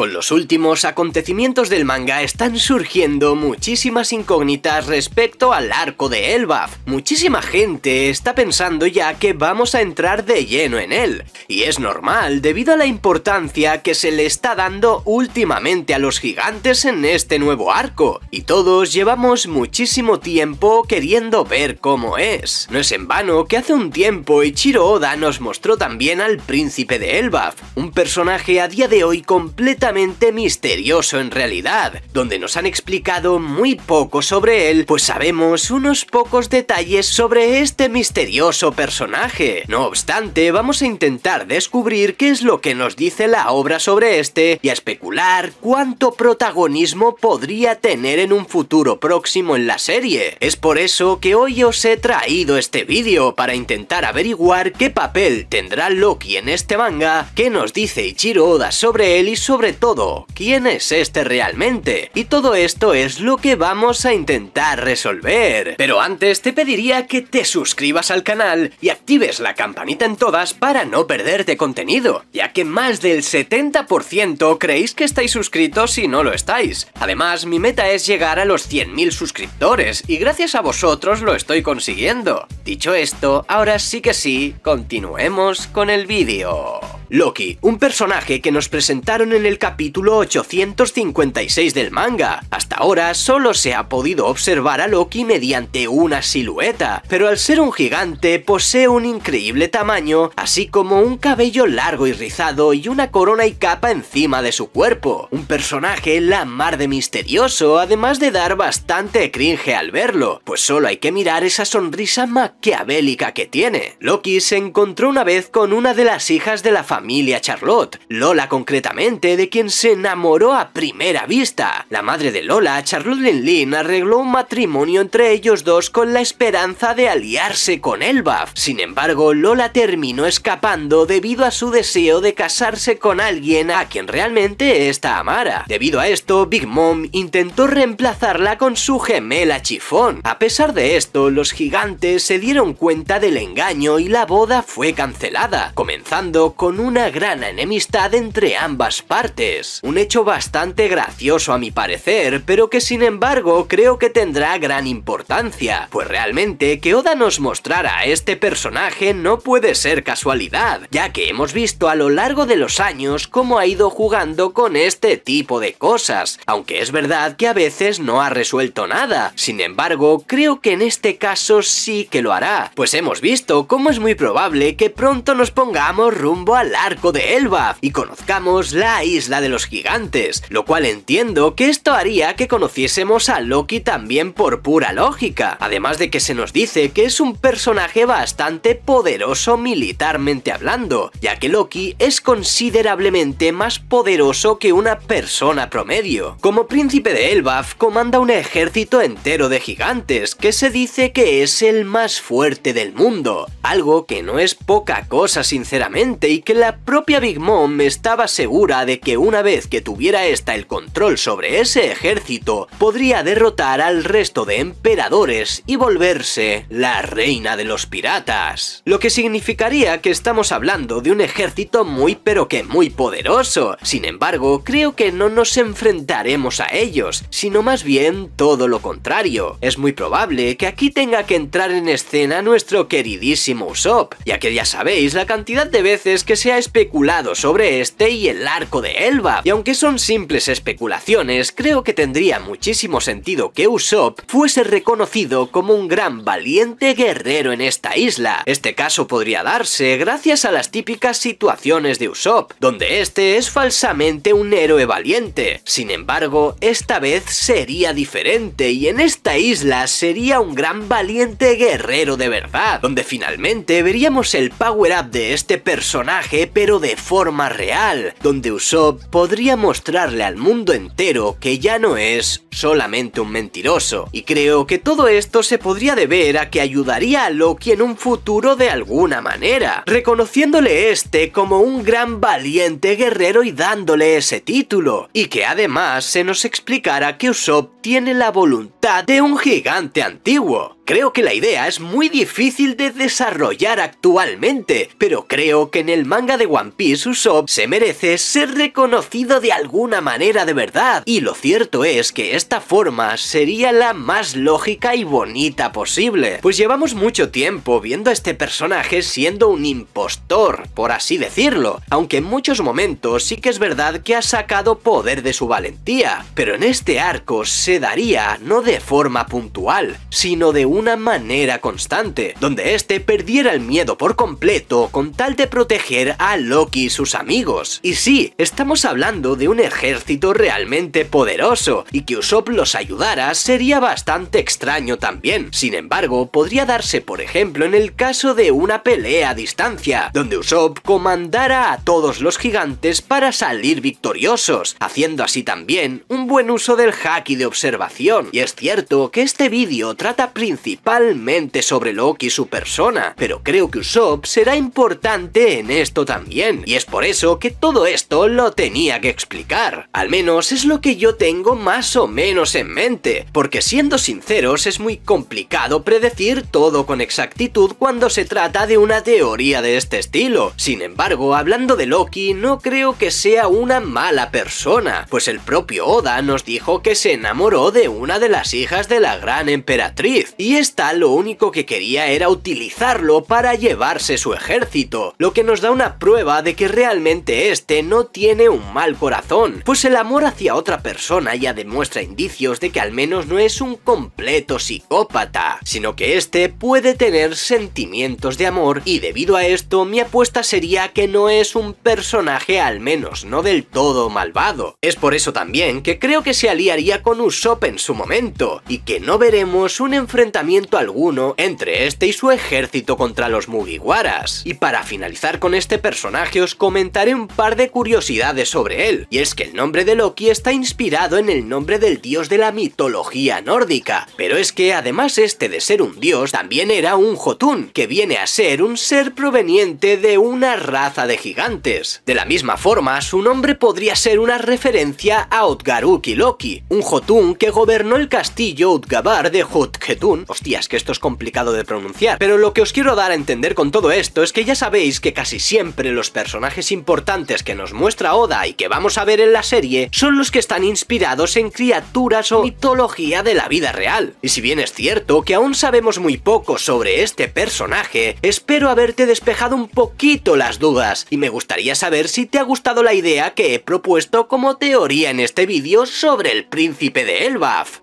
Con los últimos acontecimientos del manga están surgiendo muchísimas incógnitas respecto al arco de Elbaf. Muchísima gente está pensando ya que vamos a entrar de lleno en él. Y es normal debido a la importancia que se le está dando últimamente a los gigantes en este nuevo arco. Y todos llevamos muchísimo tiempo queriendo ver cómo es. No es en vano que hace un tiempo Ichiro Oda nos mostró también al príncipe de Elbaf, un personaje a día de hoy completamente misterioso en realidad, donde nos han explicado muy poco sobre él, pues sabemos unos pocos detalles sobre este misterioso personaje. No obstante, vamos a intentar descubrir qué es lo que nos dice la obra sobre este y a especular cuánto protagonismo podría tener en un futuro próximo en la serie. Es por eso que hoy os he traído este vídeo, para intentar averiguar qué papel tendrá Loki en este manga, qué nos dice Ichiro Oda sobre él y sobre todo, quién es este realmente, y todo esto es lo que vamos a intentar resolver. Pero antes te pediría que te suscribas al canal y actives la campanita en todas para no perderte contenido, ya que más del 70% creéis que estáis suscritos si no lo estáis. Además, mi meta es llegar a los 100.000 suscriptores y gracias a vosotros lo estoy consiguiendo. Dicho esto, ahora sí que sí, continuemos con el vídeo. Loki, un personaje que nos presentaron en el capítulo 856 del manga. Hasta ahora solo se ha podido observar a Loki mediante una silueta, pero al ser un gigante posee un increíble tamaño, así como un cabello largo y rizado y una corona y capa encima de su cuerpo. Un personaje la mar de misterioso, además de dar bastante cringe al verlo, pues solo hay que mirar esa sonrisa maquiavélica que tiene. Loki se encontró una vez con una de las hijas de la familia familia Charlotte, Lola concretamente, de quien se enamoró a primera vista. La madre de Lola, Charlotte Lin arregló un matrimonio entre ellos dos con la esperanza de aliarse con Elbaf. Sin embargo, Lola terminó escapando debido a su deseo de casarse con alguien a quien realmente esta amara. Debido a esto, Big Mom intentó reemplazarla con su gemela Chifón. A pesar de esto, los gigantes se dieron cuenta del engaño y la boda fue cancelada, comenzando con un una gran enemistad entre ambas partes. Un hecho bastante gracioso a mi parecer, pero que sin embargo creo que tendrá gran importancia, pues realmente que Oda nos mostrara a este personaje no puede ser casualidad, ya que hemos visto a lo largo de los años cómo ha ido jugando con este tipo de cosas, aunque es verdad que a veces no ha resuelto nada, sin embargo creo que en este caso sí que lo hará, pues hemos visto cómo es muy probable que pronto nos pongamos rumbo a la arco de Elbaf y conozcamos la isla de los gigantes, lo cual entiendo que esto haría que conociésemos a Loki también por pura lógica, además de que se nos dice que es un personaje bastante poderoso militarmente hablando, ya que Loki es considerablemente más poderoso que una persona promedio. Como príncipe de Elbaf comanda un ejército entero de gigantes que se dice que es el más fuerte del mundo, algo que no es poca cosa sinceramente y que la propia Big Mom estaba segura de que una vez que tuviera esta el control sobre ese ejército, podría derrotar al resto de emperadores y volverse la reina de los piratas. Lo que significaría que estamos hablando de un ejército muy pero que muy poderoso. Sin embargo, creo que no nos enfrentaremos a ellos, sino más bien todo lo contrario. Es muy probable que aquí tenga que entrar en escena nuestro queridísimo Usopp, ya que ya sabéis la cantidad de veces que se ha especulado sobre este y el arco de Elba, y aunque son simples especulaciones, creo que tendría muchísimo sentido que Usopp fuese reconocido como un gran valiente guerrero en esta isla. Este caso podría darse gracias a las típicas situaciones de Usopp, donde este es falsamente un héroe valiente. Sin embargo, esta vez sería diferente y en esta isla sería un gran valiente guerrero de verdad, donde finalmente veríamos el power-up de este personaje pero de forma real, donde Usopp podría mostrarle al mundo entero que ya no es solamente un mentiroso. Y creo que todo esto se podría deber a que ayudaría a Loki en un futuro de alguna manera, reconociéndole este como un gran valiente guerrero y dándole ese título, y que además se nos explicara que Usopp tiene la voluntad de un gigante antiguo. Creo que la idea es muy difícil de desarrollar actualmente, pero creo que en el manga de One Piece Usopp se merece ser reconocido de alguna manera de verdad, y lo cierto es que esta forma sería la más lógica y bonita posible, pues llevamos mucho tiempo viendo a este personaje siendo un impostor, por así decirlo, aunque en muchos momentos sí que es verdad que ha sacado poder de su valentía, pero en este arco se daría no de forma puntual, sino de un una manera constante, donde este perdiera el miedo por completo con tal de proteger a Loki y sus amigos. Y sí, estamos hablando de un ejército realmente poderoso, y que Usopp los ayudara sería bastante extraño también. Sin embargo, podría darse por ejemplo en el caso de una pelea a distancia, donde Usopp comandara a todos los gigantes para salir victoriosos, haciendo así también un buen uso del haki de observación. Y es cierto que este vídeo trata principalmente principalmente sobre Loki y su persona, pero creo que Usopp será importante en esto también, y es por eso que todo esto lo tenía que explicar. Al menos es lo que yo tengo más o menos en mente, porque siendo sinceros es muy complicado predecir todo con exactitud cuando se trata de una teoría de este estilo. Sin embargo, hablando de Loki, no creo que sea una mala persona, pues el propio Oda nos dijo que se enamoró de una de las hijas de la gran emperatriz, y esta lo único que quería era utilizarlo para llevarse su ejército, lo que nos da una prueba de que realmente este no tiene un mal corazón, pues el amor hacia otra persona ya demuestra indicios de que al menos no es un completo psicópata, sino que este puede tener sentimientos de amor y debido a esto mi apuesta sería que no es un personaje al menos no del todo malvado. Es por eso también que creo que se aliaría con Usopp en su momento y que no veremos un enfrentamiento alguno entre este y su ejército contra los Mugiwaras. Y para finalizar con este personaje os comentaré un par de curiosidades sobre él, y es que el nombre de Loki está inspirado en el nombre del dios de la mitología nórdica, pero es que además este de ser un dios también era un Jotun, que viene a ser un ser proveniente de una raza de gigantes. De la misma forma, su nombre podría ser una referencia a Utgaruki Loki, un Jotun que gobernó el castillo Utgabar de Hotketun Hostias, que esto es complicado de pronunciar. Pero lo que os quiero dar a entender con todo esto es que ya sabéis que casi siempre los personajes importantes que nos muestra Oda y que vamos a ver en la serie son los que están inspirados en criaturas o mitología de la vida real. Y si bien es cierto que aún sabemos muy poco sobre este personaje, espero haberte despejado un poquito las dudas y me gustaría saber si te ha gustado la idea que he propuesto como teoría en este vídeo sobre el príncipe de Elbaf.